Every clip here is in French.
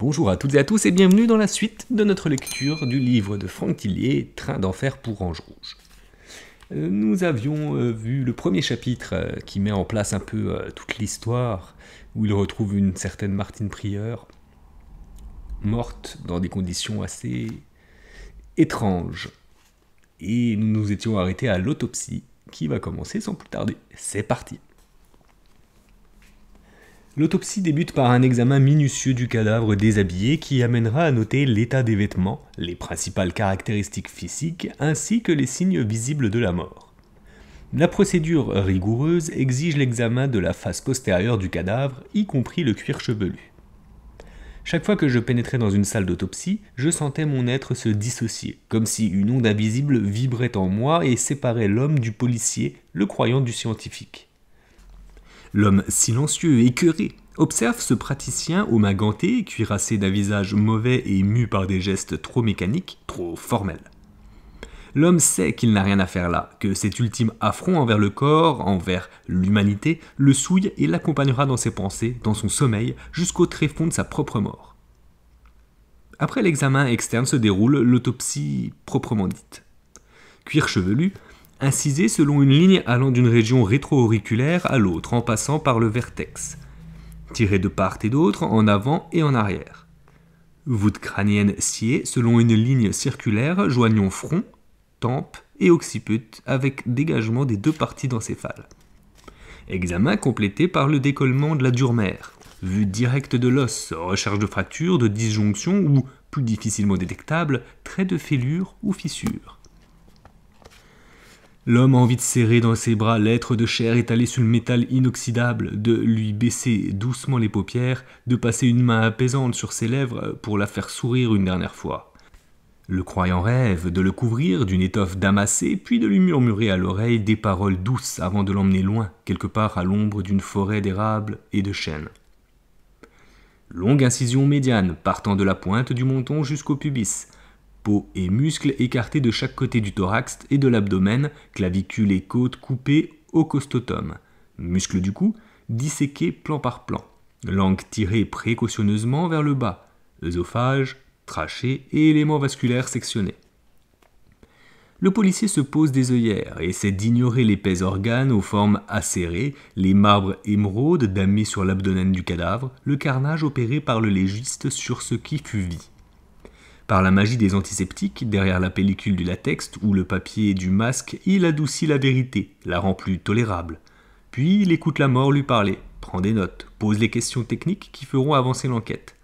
Bonjour à toutes et à tous et bienvenue dans la suite de notre lecture du livre de Franck Tillier, Train d'enfer pour Ange Rouge. Euh, nous avions euh, vu le premier chapitre euh, qui met en place un peu toute l'histoire, où il retrouve une certaine Martine Prieur, morte dans des conditions assez étranges. Et nous nous étions arrêtés à l'autopsie, qui va commencer sans plus tarder. C'est parti L'autopsie débute par un examen minutieux du cadavre déshabillé qui amènera à noter l'état des vêtements, les principales caractéristiques physiques ainsi que les signes visibles de la mort. La procédure rigoureuse exige l'examen de la face postérieure du cadavre, y compris le cuir chevelu. Chaque fois que je pénétrais dans une salle d'autopsie, je sentais mon être se dissocier, comme si une onde invisible vibrait en moi et séparait l'homme du policier, le croyant du scientifique. L'homme silencieux, écœuré, observe ce praticien aux mains gantées, cuirassé d'un visage mauvais et mu par des gestes trop mécaniques, trop formels. L'homme sait qu'il n'a rien à faire là, que cet ultime affront envers le corps, envers l'humanité, le souille et l'accompagnera dans ses pensées, dans son sommeil, jusqu'au tréfonds de sa propre mort. Après l'examen externe se déroule l'autopsie proprement dite. Cuir chevelu, Incisé selon une ligne allant d'une région rétro-auriculaire à l'autre en passant par le vertex, Tiré de part et d'autre en avant et en arrière. Voûte crânienne sciée selon une ligne circulaire joignant front, tempe et occiput avec dégagement des deux parties d'encéphale. Examen complété par le décollement de la dure-mère. vue directe de l'os, recherche de fractures, de disjonctions ou, plus difficilement détectable, traits de fêlures ou fissures. L'homme a envie de serrer dans ses bras l'être de chair étalé sur le métal inoxydable, de lui baisser doucement les paupières, de passer une main apaisante sur ses lèvres pour la faire sourire une dernière fois. Le croyant rêve de le couvrir d'une étoffe damassée, puis de lui murmurer à l'oreille des paroles douces avant de l'emmener loin, quelque part à l'ombre d'une forêt d'érable et de chênes. Longue incision médiane, partant de la pointe du menton jusqu'au pubis, peau et muscles écartés de chaque côté du thorax et de l'abdomen, clavicules et côtes coupées au costotum. muscles du cou disséqués plan par plan, langue tirée précautionneusement vers le bas, œsophage, trachée et éléments vasculaires sectionnés. Le policier se pose des œillères et essaie d'ignorer l'épais organes aux formes acérées, les marbres émeraudes damés sur l'abdomen du cadavre, le carnage opéré par le légiste sur ce qui fut vie. Par la magie des antiseptiques, derrière la pellicule du latex ou le papier du masque, il adoucit la vérité, la rend plus tolérable. Puis il écoute la mort lui parler, prend des notes, pose les questions techniques qui feront avancer l'enquête.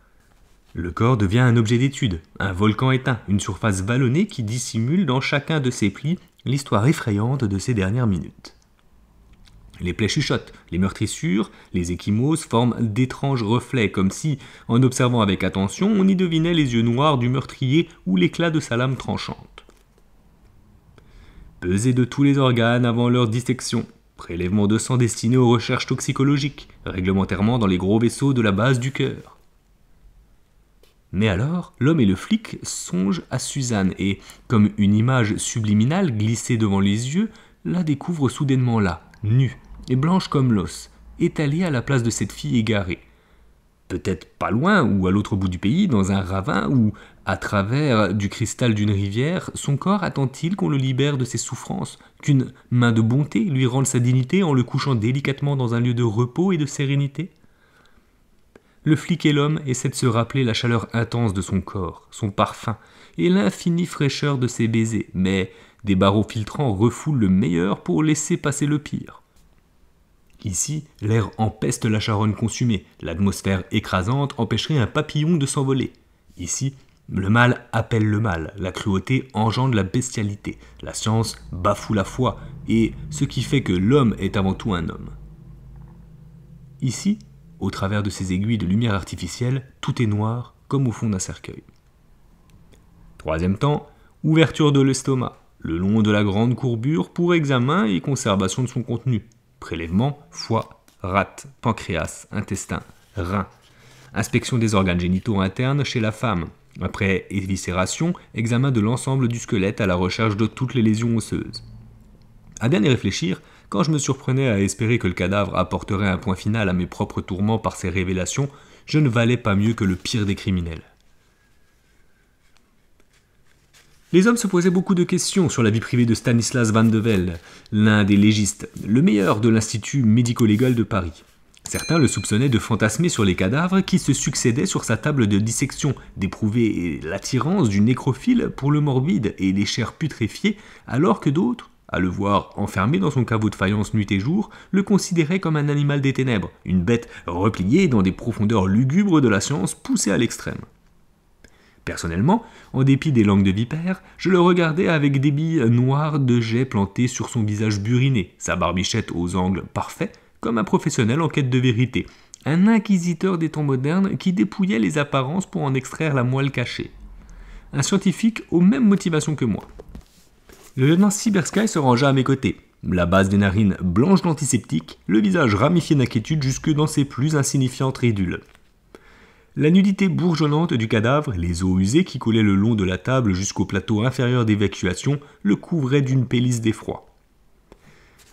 Le corps devient un objet d'étude, un volcan éteint, une surface vallonnée qui dissimule dans chacun de ses plis l'histoire effrayante de ses dernières minutes. Les plaies chuchotent, les meurtrissures, les échymoses forment d'étranges reflets, comme si, en observant avec attention, on y devinait les yeux noirs du meurtrier ou l'éclat de sa lame tranchante. Pesée de tous les organes avant leur dissection, prélèvement de sang destiné aux recherches toxicologiques, réglementairement dans les gros vaisseaux de la base du cœur. Mais alors, l'homme et le flic songent à Suzanne et, comme une image subliminale glissée devant les yeux, la découvrent soudainement là, nue, et blanche comme l'os, étalée à la place de cette fille égarée. Peut-être pas loin, ou à l'autre bout du pays, dans un ravin, ou à travers du cristal d'une rivière, son corps attend-il qu'on le libère de ses souffrances, qu'une main de bonté lui rende sa dignité en le couchant délicatement dans un lieu de repos et de sérénité Le flic et l'homme essaient de se rappeler la chaleur intense de son corps, son parfum, et l'infinie fraîcheur de ses baisers, mais des barreaux filtrants refoulent le meilleur pour laisser passer le pire. Ici, l'air empeste la charonne consumée, l'atmosphère écrasante empêcherait un papillon de s'envoler. Ici, le mal appelle le mal, la cruauté engendre la bestialité, la science bafoue la foi, et ce qui fait que l'homme est avant tout un homme. Ici, au travers de ces aiguilles de lumière artificielle, tout est noir, comme au fond d'un cercueil. Troisième temps, ouverture de l'estomac, le long de la grande courbure pour examen et conservation de son contenu prélèvement, foie, rate, pancréas, intestin, rein. Inspection des organes génitaux internes chez la femme. Après éviscération, examen de l'ensemble du squelette à la recherche de toutes les lésions osseuses. À dernier réfléchir, quand je me surprenais à espérer que le cadavre apporterait un point final à mes propres tourments par ses révélations, je ne valais pas mieux que le pire des criminels. Les hommes se posaient beaucoup de questions sur la vie privée de Stanislas Van de Velde, l'un des légistes, le meilleur de l'Institut médico-légal de Paris. Certains le soupçonnaient de fantasmer sur les cadavres qui se succédaient sur sa table de dissection, d'éprouver l'attirance du nécrophile pour le morbide et les chairs putréfiées, alors que d'autres, à le voir enfermé dans son caveau de faïence nuit et jour, le considéraient comme un animal des ténèbres, une bête repliée dans des profondeurs lugubres de la science poussée à l'extrême. Personnellement, en dépit des langues de vipère, je le regardais avec des billes noires de jet plantées sur son visage buriné, sa barbichette aux angles parfaits, comme un professionnel en quête de vérité, un inquisiteur des temps modernes qui dépouillait les apparences pour en extraire la moelle cachée. Un scientifique aux mêmes motivations que moi. Le lieutenant Cybersky se rangea à mes côtés, la base des narines blanche d'antiseptique, le visage ramifié d'inquiétude jusque dans ses plus insignifiantes ridules. La nudité bourgeonnante du cadavre, les os usées qui collaient le long de la table jusqu'au plateau inférieur d'évacuation, le couvraient d'une pélisse d'effroi.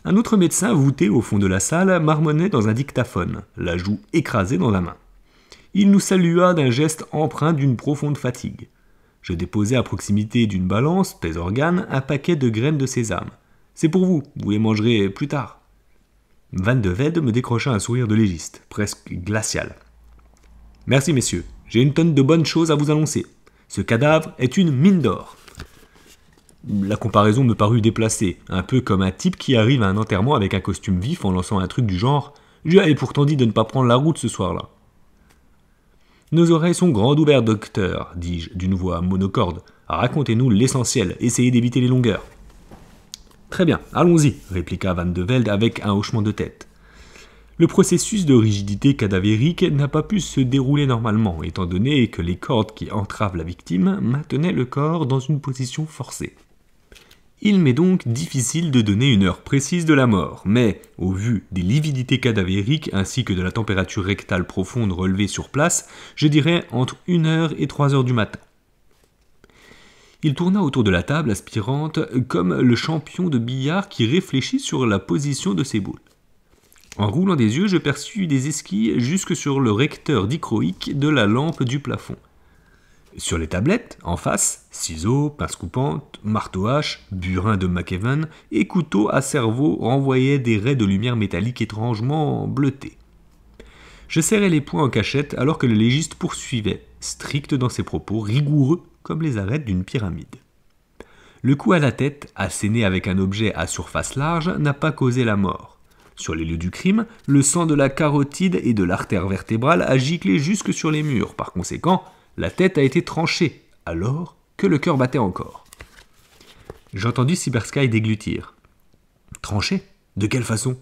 Un autre médecin, voûté au fond de la salle, marmonnait dans un dictaphone, la joue écrasée dans la main. Il nous salua d'un geste empreint d'une profonde fatigue. Je déposai à proximité d'une balance, tes organes, un paquet de graines de sésame. C'est pour vous, vous les mangerez plus tard. Van de Vede me décrocha un sourire de légiste, presque glacial. Merci messieurs, j'ai une tonne de bonnes choses à vous annoncer. Ce cadavre est une mine d'or. La comparaison me parut déplacée, un peu comme un type qui arrive à un enterrement avec un costume vif en lançant un truc du genre Je pourtant dit de ne pas prendre la route ce soir-là. Nos oreilles sont grandes ouvertes, docteur, dis-je d'une voix monocorde. Racontez-nous l'essentiel, essayez d'éviter les longueurs. Très bien, allons-y, répliqua Van de Velde avec un hochement de tête le processus de rigidité cadavérique n'a pas pu se dérouler normalement, étant donné que les cordes qui entravent la victime maintenaient le corps dans une position forcée. Il m'est donc difficile de donner une heure précise de la mort, mais au vu des lividités cadavériques ainsi que de la température rectale profonde relevée sur place, je dirais entre 1h et 3h du matin. Il tourna autour de la table aspirante comme le champion de billard qui réfléchit sur la position de ses boules. En roulant des yeux, je perçus des esquilles jusque sur le recteur dichroïque de la lampe du plafond. Sur les tablettes, en face, ciseaux, pince coupante, marteau hache, burin de McEvan et couteau à cerveau renvoyaient des raies de lumière métallique étrangement bleutées. Je serrais les poings en cachette alors que le légiste poursuivait, strict dans ses propos, rigoureux comme les arêtes d'une pyramide. Le coup à la tête, asséné avec un objet à surface large, n'a pas causé la mort. Sur les lieux du crime, le sang de la carotide et de l'artère vertébrale a giclé jusque sur les murs. Par conséquent, la tête a été tranchée, alors que le cœur battait encore. J'ai entendu Cybersky déglutir. Tranché De quelle façon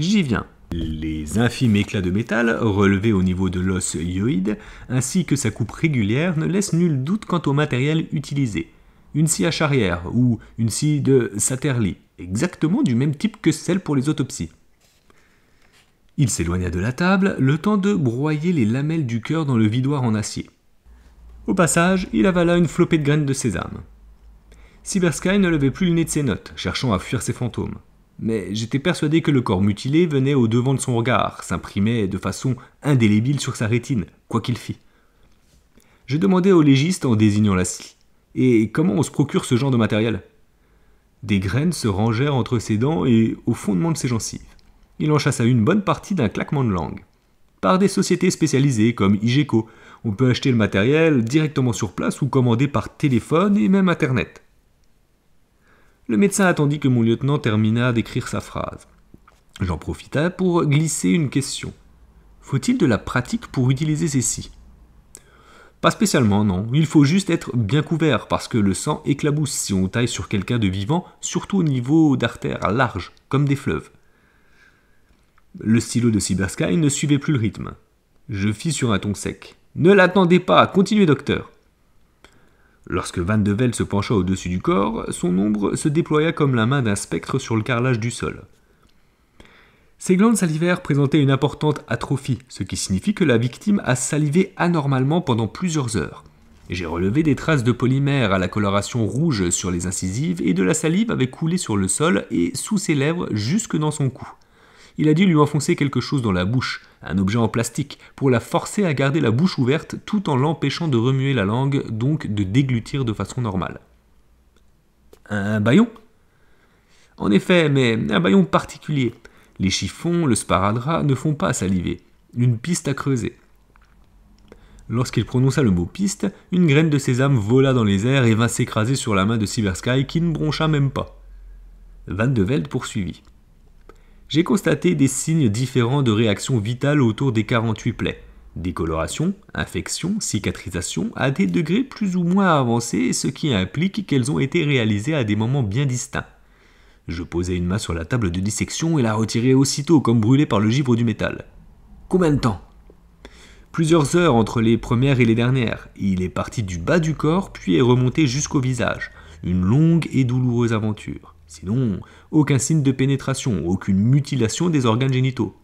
J'y viens. Les infimes éclats de métal, relevés au niveau de l'os hyoïde, ainsi que sa coupe régulière, ne laissent nul doute quant au matériel utilisé. Une scie à charrière ou une scie de Satterley exactement du même type que celle pour les autopsies. Il s'éloigna de la table, le temps de broyer les lamelles du cœur dans le vidoir en acier. Au passage, il avala une flopée de graines de sésame. Cybersky ne levait plus le nez de ses notes, cherchant à fuir ses fantômes. Mais j'étais persuadé que le corps mutilé venait au devant de son regard, s'imprimait de façon indélébile sur sa rétine, quoi qu'il fît. Je demandai au légiste en désignant la scie. Et comment on se procure ce genre de matériel des graines se rangèrent entre ses dents et au fondement de ses gencives. Il en chassa une bonne partie d'un claquement de langue. Par des sociétés spécialisées comme IGECO, on peut acheter le matériel directement sur place ou commander par téléphone et même Internet. Le médecin attendit que mon lieutenant terminât d'écrire sa phrase. J'en profita pour glisser une question. Faut-il de la pratique pour utiliser ces scies pas spécialement, non. Il faut juste être bien couvert parce que le sang éclabousse si on taille sur quelqu'un de vivant, surtout au niveau d'artères larges, comme des fleuves. Le stylo de Cybersky ne suivait plus le rythme. Je fis sur un ton sec. Ne l'attendez pas, continuez, docteur. Lorsque Van de Vel se pencha au-dessus du corps, son ombre se déploya comme la main d'un spectre sur le carrelage du sol. Ces glandes salivaires présentaient une importante atrophie, ce qui signifie que la victime a salivé anormalement pendant plusieurs heures. J'ai relevé des traces de polymère à la coloration rouge sur les incisives et de la salive avait coulé sur le sol et sous ses lèvres jusque dans son cou. Il a dû lui enfoncer quelque chose dans la bouche, un objet en plastique, pour la forcer à garder la bouche ouverte tout en l'empêchant de remuer la langue, donc de déglutir de façon normale. Un baillon en effet, mais un baillon particulier. Les chiffons, le sparadrap ne font pas saliver. Une piste à creuser. Lorsqu'il prononça le mot piste, une graine de sésame vola dans les airs et vint s'écraser sur la main de Cybersky qui ne broncha même pas. Van de Velde poursuivit. J'ai constaté des signes différents de réaction vitale autour des 48 plaies. Décoloration, infection, cicatrisation à des degrés plus ou moins avancés, ce qui implique qu'elles ont été réalisées à des moments bien distincts. Je posai une main sur la table de dissection et la retirai aussitôt comme brûlée par le givre du métal. Combien de temps Plusieurs heures entre les premières et les dernières. Il est parti du bas du corps puis est remonté jusqu'au visage. Une longue et douloureuse aventure. Sinon, aucun signe de pénétration, aucune mutilation des organes génitaux.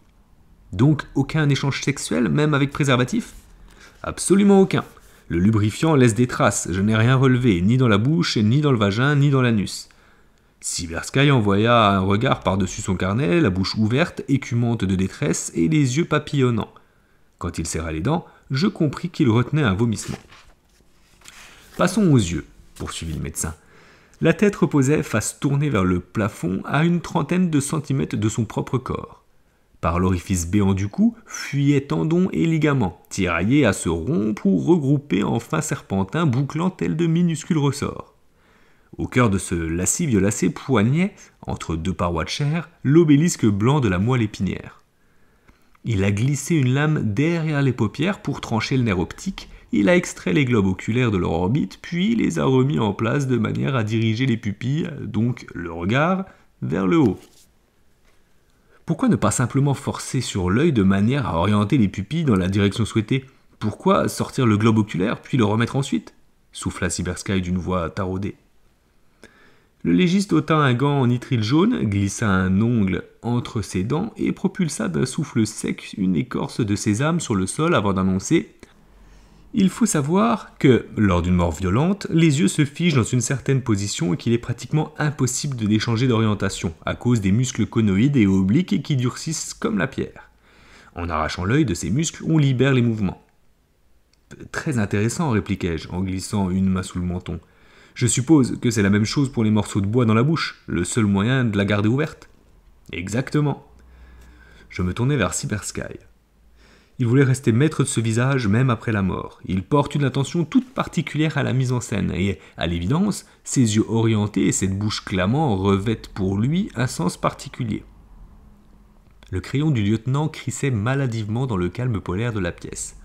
Donc aucun échange sexuel, même avec préservatif Absolument aucun. Le lubrifiant laisse des traces, je n'ai rien relevé, ni dans la bouche, ni dans le vagin, ni dans l'anus. Cybersky envoya un regard par-dessus son carnet, la bouche ouverte, écumante de détresse et les yeux papillonnants. Quand il serra les dents, je compris qu'il retenait un vomissement. Passons aux yeux, poursuivit le médecin. La tête reposait face tournée vers le plafond à une trentaine de centimètres de son propre corps. Par l'orifice béant du cou fuyaient tendons et ligaments, tiraillés à se rompre ou regroupés en fins serpentins bouclant tels de minuscules ressorts. Au cœur de ce lacis violacé poignait, entre deux parois de chair, l'obélisque blanc de la moelle épinière. Il a glissé une lame derrière les paupières pour trancher le nerf optique, il a extrait les globes oculaires de leur orbite, puis les a remis en place de manière à diriger les pupilles, donc le regard, vers le haut. Pourquoi ne pas simplement forcer sur l'œil de manière à orienter les pupilles dans la direction souhaitée Pourquoi sortir le globe oculaire puis le remettre ensuite souffla Cybersky d'une voix taraudée. Le légiste ôta un gant en nitrile jaune, glissa un ongle entre ses dents et propulsa d'un souffle sec une écorce de sésame sur le sol avant d'annoncer il faut savoir que, lors d'une mort violente, les yeux se figent dans une certaine position et qu'il est pratiquement impossible de les changer d'orientation, à cause des muscles conoïdes et obliques qui durcissent comme la pierre. En arrachant l'œil de ces muscles, on libère les mouvements. Très intéressant, répliquai-je en glissant une main sous le menton. Je suppose que c'est la même chose pour les morceaux de bois dans la bouche, le seul moyen de la garder ouverte. Exactement. Je me tournai vers Cybersky. Il voulait rester maître de ce visage même après la mort. Il porte une attention toute particulière à la mise en scène, et, à l'évidence, ses yeux orientés et cette bouche clamant revêtent pour lui un sens particulier. Le crayon du lieutenant crissait maladivement dans le calme polaire de la pièce.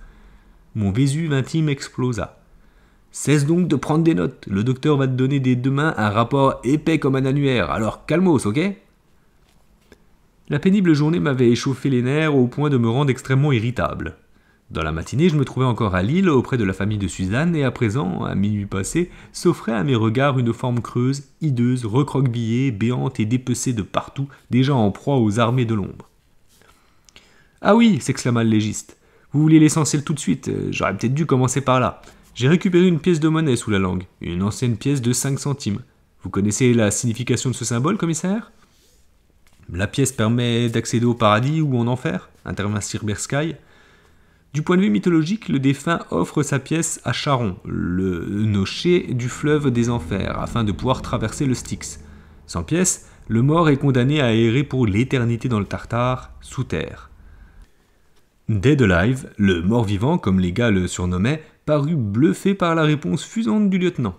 Mon Vésuve intime explosa. Cesse donc de prendre des notes. Le docteur va te donner dès demain un rapport épais comme un annuaire. Alors calmos, ok La pénible journée m'avait échauffé les nerfs au point de me rendre extrêmement irritable. Dans la matinée, je me trouvais encore à Lille auprès de la famille de Suzanne et à présent, à minuit passé, s'offrait à mes regards une forme creuse, hideuse, recroquevillée, béante et dépecée de partout, déjà en proie aux armées de l'ombre. Ah oui, s'exclama le légiste. Vous voulez l'essentiel tout de suite, j'aurais peut-être dû commencer par là. J'ai récupéré une pièce de monnaie sous la langue, une ancienne pièce de 5 centimes. Vous connaissez la signification de ce symbole, commissaire La pièce permet d'accéder au paradis ou en enfer, intervint Sir Du point de vue mythologique, le défunt offre sa pièce à Charon, le nocher du fleuve des enfers, afin de pouvoir traverser le Styx. Sans pièce, le mort est condamné à errer pour l'éternité dans le Tartare, sous terre. Dead Alive, le mort-vivant comme les gars le surnommaient, parut bluffé par la réponse fusante du lieutenant.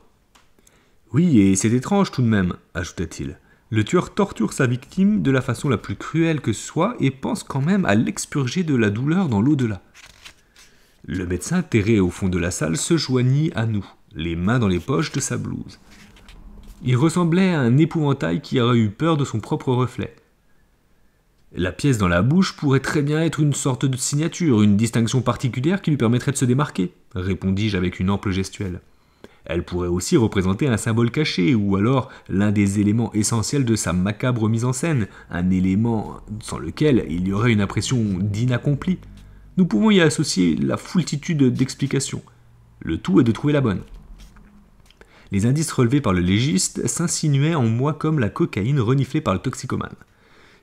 Oui, et c'est étrange tout de même, ajouta-t-il. Le tueur torture sa victime de la façon la plus cruelle que soit et pense quand même à l'expurger de la douleur dans l'au-delà. Le médecin, terré au fond de la salle, se joignit à nous, les mains dans les poches de sa blouse. Il ressemblait à un épouvantail qui aurait eu peur de son propre reflet. La pièce dans la bouche pourrait très bien être une sorte de signature, une distinction particulière qui lui permettrait de se démarquer, répondis-je avec une ample gestuelle. Elle pourrait aussi représenter un symbole caché, ou alors l'un des éléments essentiels de sa macabre mise en scène, un élément sans lequel il y aurait une impression d'inaccompli. Nous pouvons y associer la foultitude d'explications. Le tout est de trouver la bonne. Les indices relevés par le légiste s'insinuaient en moi comme la cocaïne reniflée par le toxicomane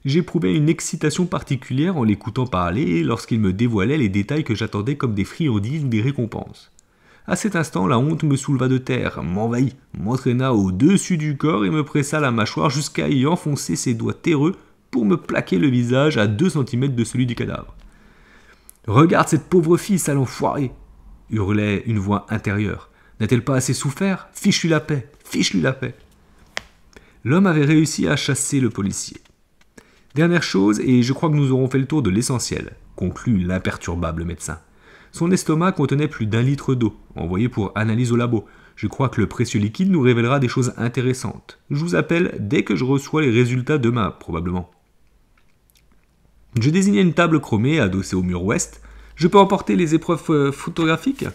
j'éprouvais une excitation particulière en l'écoutant parler et lorsqu'il me dévoilait les détails que j'attendais comme des friandises ou des récompenses. À cet instant, la honte me souleva de terre, m'envahit, m'entraîna au-dessus du corps et me pressa la mâchoire jusqu'à y enfoncer ses doigts terreux pour me plaquer le visage à 2 cm de celui du cadavre. Regarde cette pauvre fille, sale enfoirée hurlait une voix intérieure. N'a-t-elle pas assez souffert Fiche-lui la paix Fiche-lui la paix L'homme avait réussi à chasser le policier. Dernière chose, et je crois que nous aurons fait le tour de l'essentiel, conclut l'imperturbable médecin. Son estomac contenait plus d'un litre d'eau, envoyé pour analyse au labo. Je crois que le précieux liquide nous révélera des choses intéressantes. Je vous appelle dès que je reçois les résultats demain, probablement. Je désignais une table chromée adossée au mur ouest. Je peux emporter les épreuves euh, photographiques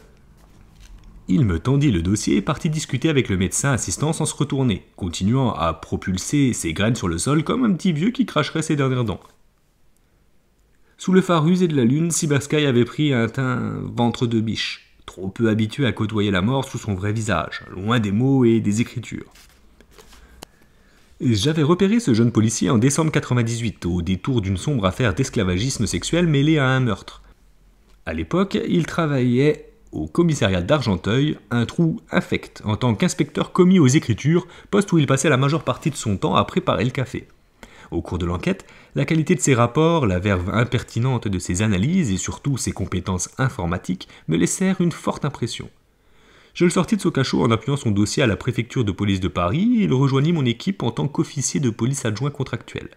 il me tendit le dossier et partit discuter avec le médecin assistant sans se retourner, continuant à propulser ses graines sur le sol comme un petit vieux qui cracherait ses dernières dents. Sous le phare rusé de la lune, Cybersky avait pris un teint ventre de biche, trop peu habitué à côtoyer la mort sous son vrai visage, loin des mots et des écritures. J'avais repéré ce jeune policier en décembre 98, au détour d'une sombre affaire d'esclavagisme sexuel mêlée à un meurtre. À l'époque, il travaillait au commissariat d'Argenteuil un trou infect en tant qu'inspecteur commis aux écritures, poste où il passait la majeure partie de son temps à préparer le café. Au cours de l'enquête, la qualité de ses rapports, la verve impertinente de ses analyses et surtout ses compétences informatiques me laissèrent une forte impression. Je le sortis de ce cachot en appuyant son dossier à la préfecture de police de Paris et il rejoignit mon équipe en tant qu'officier de police adjoint contractuel.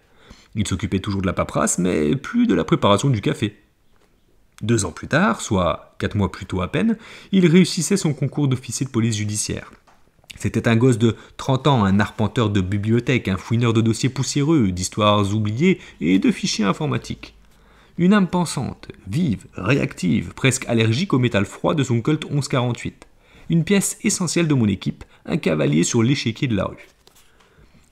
Il s'occupait toujours de la paperasse, mais plus de la préparation du café. Deux ans plus tard, soit quatre mois plus tôt à peine, il réussissait son concours d'officier de police judiciaire. C'était un gosse de 30 ans, un arpenteur de bibliothèque, un fouineur de dossiers poussiéreux, d'histoires oubliées et de fichiers informatiques. Une âme pensante, vive, réactive, presque allergique au métal froid de son Colt 1148. Une pièce essentielle de mon équipe, un cavalier sur l'échiquier de la rue.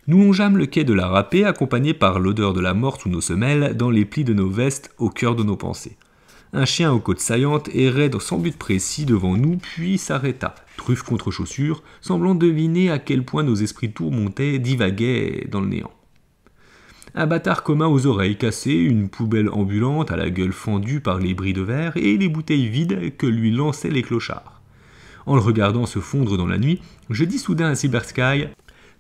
Nous longeâmes le quai de la râpée, accompagnés par l'odeur de la mort sous nos semelles, dans les plis de nos vestes, au cœur de nos pensées. Un chien aux côtes saillantes errait dans sans but précis devant nous, puis s'arrêta, truffe contre chaussure, semblant deviner à quel point nos esprits tourmentaient, divaguaient dans le néant. Un bâtard commun aux oreilles cassées, une poubelle ambulante à la gueule fendue par les bris de verre et les bouteilles vides que lui lançaient les clochards. En le regardant se fondre dans la nuit, je dis soudain à Cybersky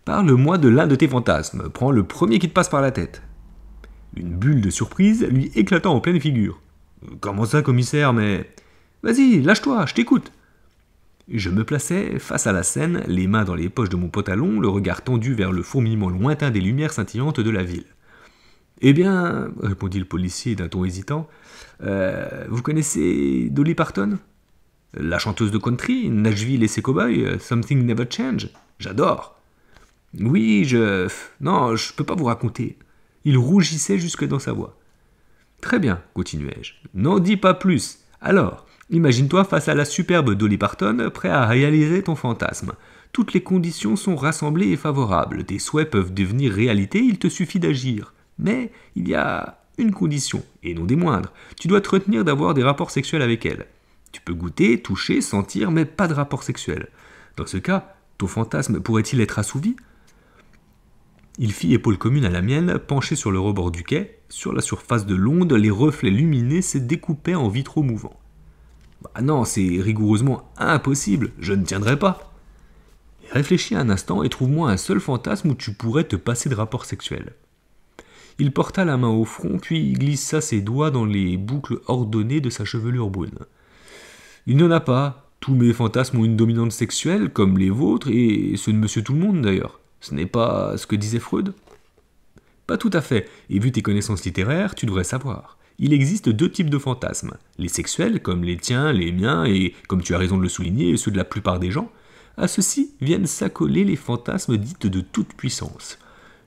Parle-moi de l'un de tes fantasmes, prends le premier qui te passe par la tête. Une bulle de surprise lui éclata en pleine figure. Comment ça, commissaire, mais. Vas-y, lâche-toi, je t'écoute. Je me plaçai, face à la scène, les mains dans les poches de mon pantalon, le regard tendu vers le fourmillement lointain des lumières scintillantes de la ville. Eh bien, répondit le policier d'un ton hésitant, euh, vous connaissez Dolly Parton La chanteuse de country, Nashville et ses cowboys, euh, Something Never Change J'adore Oui, je. Non, je peux pas vous raconter. Il rougissait jusque dans sa voix. Très bien, continuai-je. N'en dis pas plus. Alors, imagine-toi face à la superbe Dolly Parton, prêt à réaliser ton fantasme. Toutes les conditions sont rassemblées et favorables. Tes souhaits peuvent devenir réalité, il te suffit d'agir. Mais il y a une condition, et non des moindres. Tu dois te retenir d'avoir des rapports sexuels avec elle. Tu peux goûter, toucher, sentir, mais pas de rapport sexuel. Dans ce cas, ton fantasme pourrait-il être assouvi il fit épaule commune à la mienne, penché sur le rebord du quai, sur la surface de l'onde, les reflets luminés se découpaient en vitraux mouvants. Bah non, c'est rigoureusement impossible, je ne tiendrai pas. Réfléchis un instant et trouve-moi un seul fantasme où tu pourrais te passer de rapport sexuel. Il porta la main au front, puis glissa ses doigts dans les boucles ordonnées de sa chevelure brune. Il n'y en a pas. Tous mes fantasmes ont une dominante sexuelle, comme les vôtres, et ceux de monsieur tout le monde d'ailleurs. Ce n'est pas ce que disait Freud Pas tout à fait, et vu tes connaissances littéraires, tu devrais savoir. Il existe deux types de fantasmes, les sexuels, comme les tiens, les miens, et, comme tu as raison de le souligner, ceux de la plupart des gens, à ceux-ci viennent s'accoler les fantasmes dits de toute puissance.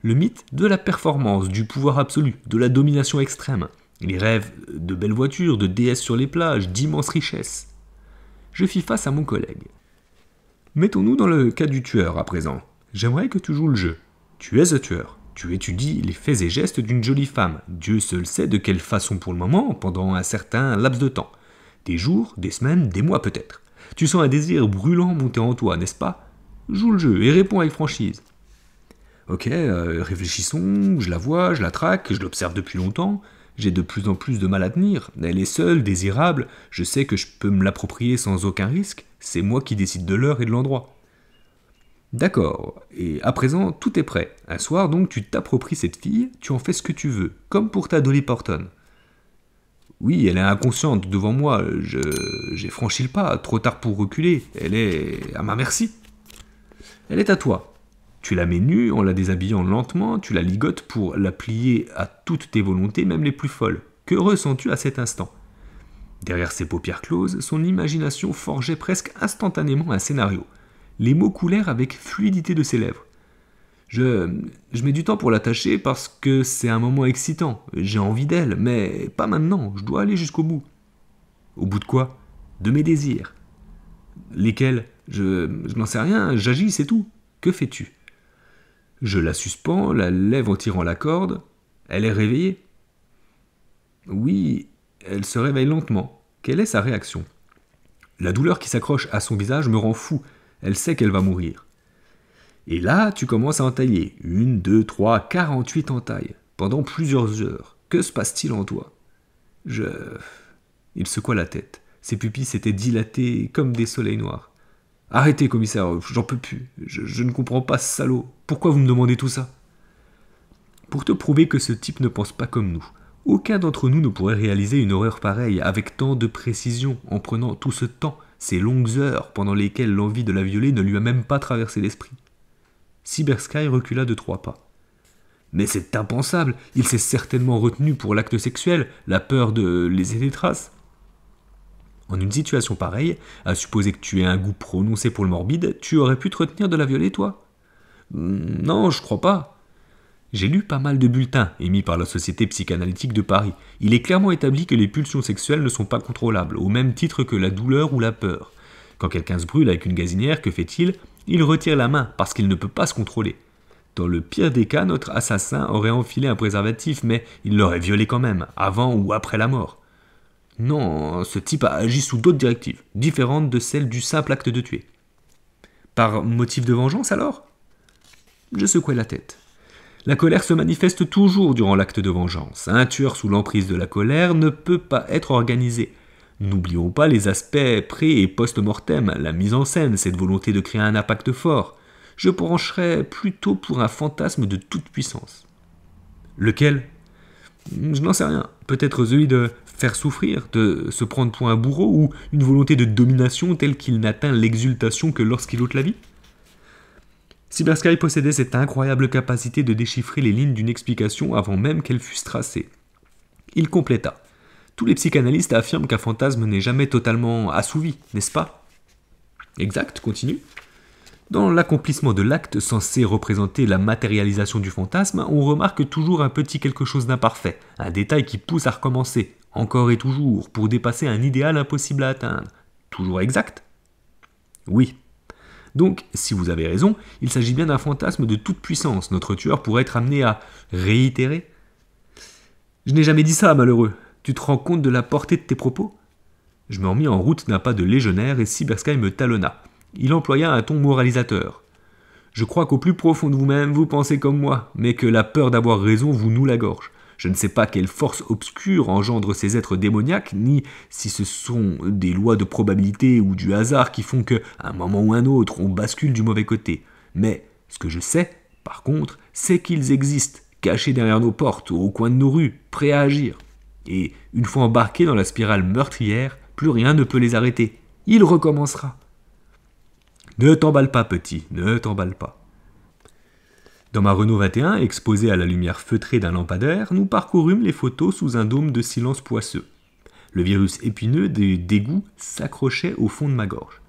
Le mythe de la performance, du pouvoir absolu, de la domination extrême, les rêves de belles voitures, de déesses sur les plages, d'immenses richesses. Je fis face à mon collègue. Mettons-nous dans le cas du tueur à présent. J'aimerais que tu joues le jeu. Tu es le tueur. Tu étudies les faits et gestes d'une jolie femme. Dieu seul sait de quelle façon pour le moment, pendant un certain laps de temps. Des jours, des semaines, des mois peut-être. Tu sens un désir brûlant monter en toi, n'est-ce pas Joue le jeu et réponds avec franchise. Ok, euh, réfléchissons, je la vois, je la traque, je l'observe depuis longtemps, j'ai de plus en plus de mal à tenir, elle est seule, désirable, je sais que je peux me l'approprier sans aucun risque, c'est moi qui décide de l'heure et de l'endroit. D'accord, et à présent tout est prêt. Un soir donc tu t'appropries cette fille, tu en fais ce que tu veux, comme pour ta Dolly Porton. »« Oui, elle est inconsciente devant moi, je j'ai franchi le pas, trop tard pour reculer, elle est à ma merci. Elle est à toi. Tu la mets nue en la déshabillant lentement, tu la ligotes pour la plier à toutes tes volontés, même les plus folles. Que ressens-tu à cet instant Derrière ses paupières closes, son imagination forgeait presque instantanément un scénario les mots coulèrent avec fluidité de ses lèvres. Je, je mets du temps pour l'attacher parce que c'est un moment excitant. J'ai envie d'elle, mais pas maintenant. Je dois aller jusqu'au bout. Au bout de quoi De mes désirs. Lesquels Je, je n'en sais rien. J'agis, c'est tout. Que fais-tu Je la suspends, la lève en tirant la corde. Elle est réveillée. Oui, elle se réveille lentement. Quelle est sa réaction La douleur qui s'accroche à son visage me rend fou. Elle sait qu'elle va mourir. Et là, tu commences à entailler. Une, deux, trois, quarante-huit entailles. Pendant plusieurs heures. Que se passe-t-il en toi Je. Il secoua la tête. Ses pupilles s'étaient dilatées comme des soleils noirs. Arrêtez, commissaire, j'en peux plus. Je, je, ne comprends pas, salaud. Pourquoi vous me demandez tout ça Pour te prouver que ce type ne pense pas comme nous. Aucun d'entre nous ne pourrait réaliser une horreur pareille avec tant de précision en prenant tout ce temps ces longues heures pendant lesquelles l'envie de la violer ne lui a même pas traversé l'esprit. Cybersky recula de trois pas. Mais c'est impensable, il s'est certainement retenu pour l'acte sexuel, la peur de laisser des traces. En une situation pareille, à supposer que tu aies un goût prononcé pour le morbide, tu aurais pu te retenir de la violer, toi hmm, Non, je crois pas. J'ai lu pas mal de bulletins émis par la Société psychanalytique de Paris. Il est clairement établi que les pulsions sexuelles ne sont pas contrôlables, au même titre que la douleur ou la peur. Quand quelqu'un se brûle avec une gazinière, que fait-il Il retire la main, parce qu'il ne peut pas se contrôler. Dans le pire des cas, notre assassin aurait enfilé un préservatif, mais il l'aurait violé quand même, avant ou après la mort. Non, ce type a agi sous d'autres directives, différentes de celles du simple acte de tuer. Par motif de vengeance alors Je secouais la tête. La colère se manifeste toujours durant l'acte de vengeance. Un tueur sous l'emprise de la colère ne peut pas être organisé. N'oublions pas les aspects pré- et post-mortem, la mise en scène, cette volonté de créer un impact fort. Je pencherais plutôt pour un fantasme de toute puissance. Lequel Je n'en sais rien. Peut-être celui de faire souffrir, de se prendre pour un bourreau ou une volonté de domination telle qu'il n'atteint l'exultation que lorsqu'il ôte la vie Cybersky possédait cette incroyable capacité de déchiffrer les lignes d'une explication avant même qu'elles fussent tracées. Il compléta. Tous les psychanalystes affirment qu'un fantasme n'est jamais totalement assouvi, n'est-ce pas Exact, continue. Dans l'accomplissement de l'acte censé représenter la matérialisation du fantasme, on remarque toujours un petit quelque chose d'imparfait, un détail qui pousse à recommencer, encore et toujours, pour dépasser un idéal impossible à atteindre. Toujours exact Oui, donc, si vous avez raison, il s'agit bien d'un fantasme de toute puissance. Notre tueur pourrait être amené à réitérer Je n'ai jamais dit ça, malheureux. Tu te rends compte de la portée de tes propos Je me remis en route d'un pas de légionnaire et Cybersky me talonna. Il employa un ton moralisateur. Je crois qu'au plus profond de vous-même, vous pensez comme moi, mais que la peur d'avoir raison vous noue la gorge. Je ne sais pas quelle force obscure engendre ces êtres démoniaques, ni si ce sont des lois de probabilité ou du hasard qui font que, à un moment ou un autre, on bascule du mauvais côté. Mais ce que je sais, par contre, c'est qu'ils existent, cachés derrière nos portes, ou au coin de nos rues, prêts à agir. Et une fois embarqués dans la spirale meurtrière, plus rien ne peut les arrêter. Il recommencera. Ne t'emballe pas, petit, ne t'emballe pas. Dans ma Renault 21, exposée à la lumière feutrée d'un lampadaire, nous parcourûmes les photos sous un dôme de silence poisseux. Le virus épineux des dégoûts s'accrochait au fond de ma gorge.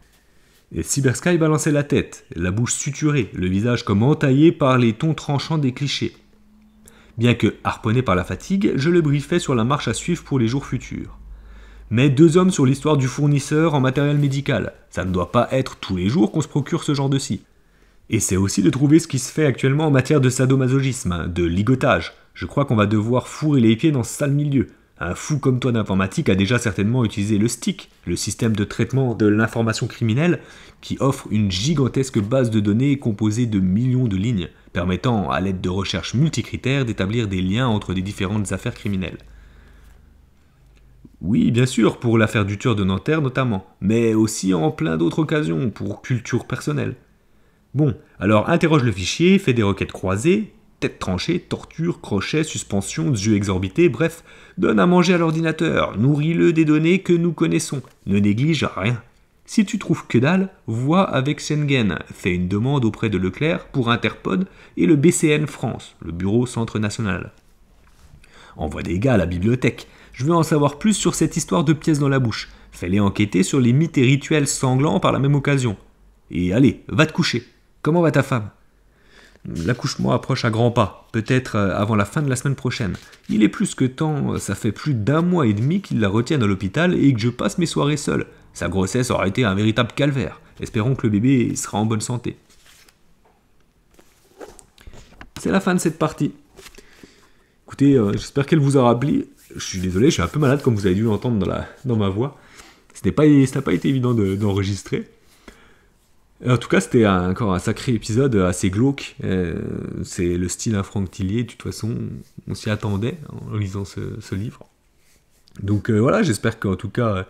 Et Cybersky balançait la tête, la bouche suturée, le visage comme entaillé par les tons tranchants des clichés. Bien que harponné par la fatigue, je le briefais sur la marche à suivre pour les jours futurs. Mais deux hommes sur l'histoire du fournisseur en matériel médical, ça ne doit pas être tous les jours qu'on se procure ce genre de ci et c'est aussi de trouver ce qui se fait actuellement en matière de sadomasochisme, hein, de ligotage. Je crois qu'on va devoir fourrer les pieds dans ce sale milieu. Un fou comme toi d'informatique a déjà certainement utilisé le STIC, le système de traitement de l'information criminelle, qui offre une gigantesque base de données composée de millions de lignes, permettant à l'aide de recherches multicritères d'établir des liens entre les différentes affaires criminelles. Oui, bien sûr, pour l'affaire du tueur de Nanterre notamment, mais aussi en plein d'autres occasions, pour culture personnelle. Bon, alors interroge le fichier, fais des requêtes croisées, tête tranchée, torture, crochet, suspension, yeux exorbités, bref, donne à manger à l'ordinateur, nourris-le des données que nous connaissons, ne néglige rien. Si tu trouves que dalle, vois avec Schengen, fais une demande auprès de Leclerc pour Interpod et le BCN France, le Bureau Centre National. Envoie des gars à la bibliothèque, je veux en savoir plus sur cette histoire de pièces dans la bouche, fais-les enquêter sur les mythes et rituels sanglants par la même occasion. Et allez, va te coucher. Comment va ta femme L'accouchement approche à grands pas, peut-être euh, avant la fin de la semaine prochaine. Il est plus que temps, euh, ça fait plus d'un mois et demi qu'ils la retiennent à l'hôpital et que je passe mes soirées seule. Sa grossesse aura été un véritable calvaire. Espérons que le bébé sera en bonne santé. C'est la fin de cette partie. Écoutez, euh, j'espère qu'elle vous a rappelé. Je suis désolé, je suis un peu malade comme vous avez dû l'entendre dans, ma voix. Ce n'a pas, pas été évident d'enregistrer. En tout cas, c'était encore un sacré épisode euh, assez glauque. Euh, c'est le style infranctilier. de toute façon, on s'y attendait en lisant ce, livre. Donc euh, voilà, j'espère qu'en tout cas,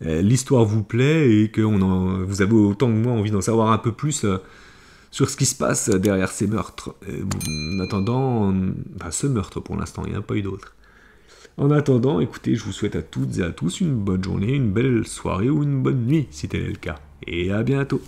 l'histoire vous plaît et que vous avez autant que moi envie d'en savoir un peu plus sur ce qui se passe derrière ces meurtres. en attendant, enfin, ce meurtre pour l'instant, il n'y en a pas eu d'autre. En attendant, écoutez, je vous souhaite à toutes et à tous une bonne journée, une belle soirée ou une bonne nuit, si tel est le cas. Et à bientôt